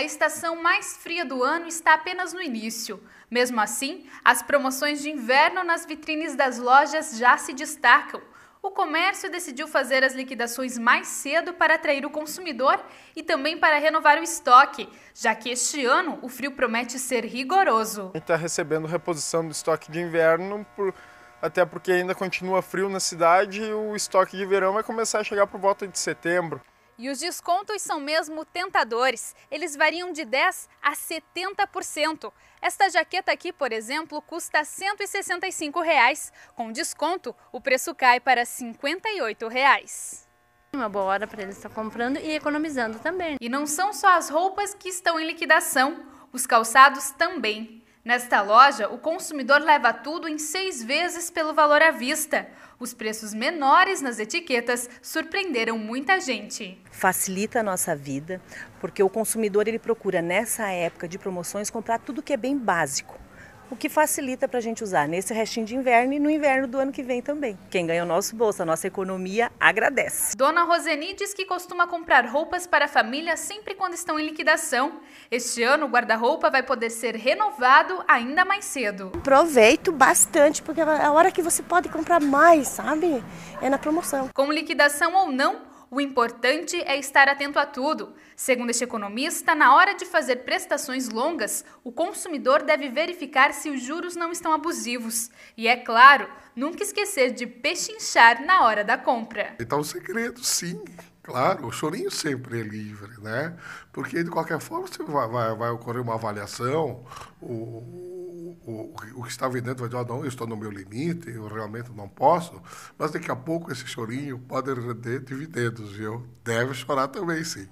a estação mais fria do ano está apenas no início. Mesmo assim, as promoções de inverno nas vitrines das lojas já se destacam. O comércio decidiu fazer as liquidações mais cedo para atrair o consumidor e também para renovar o estoque, já que este ano o frio promete ser rigoroso. Está recebendo reposição do estoque de inverno, por, até porque ainda continua frio na cidade e o estoque de verão vai começar a chegar por volta de setembro. E os descontos são mesmo tentadores. Eles variam de 10 a 70%. Esta jaqueta aqui, por exemplo, custa R$ 165, reais. com desconto, o preço cai para R$ 58. Reais. Uma boa hora para eles estar comprando e economizando também. E não são só as roupas que estão em liquidação, os calçados também. Nesta loja, o consumidor leva tudo em seis vezes pelo valor à vista. Os preços menores nas etiquetas surpreenderam muita gente. Facilita a nossa vida, porque o consumidor ele procura nessa época de promoções comprar tudo que é bem básico o que facilita para a gente usar nesse restinho de inverno e no inverno do ano que vem também. Quem ganha o nosso bolso, a nossa economia, agradece. Dona Roseni diz que costuma comprar roupas para a família sempre quando estão em liquidação. Este ano, o guarda-roupa vai poder ser renovado ainda mais cedo. Aproveito bastante, porque é a hora que você pode comprar mais, sabe? É na promoção. Com liquidação ou não, o importante é estar atento a tudo. Segundo este economista, na hora de fazer prestações longas, o consumidor deve verificar se os juros não estão abusivos. E é claro, nunca esquecer de pechinchar na hora da compra. Então, o um segredo, sim. Claro, o chorinho sempre é livre, né? Porque, de qualquer forma, vai, vai, vai ocorrer uma avaliação, o, o, o, que estava vendendo vai dizer, ah, não, eu estou no meu limite, eu realmente não posso, mas daqui a pouco esse chorinho pode render dividendos, viu? Deve chorar também, sim.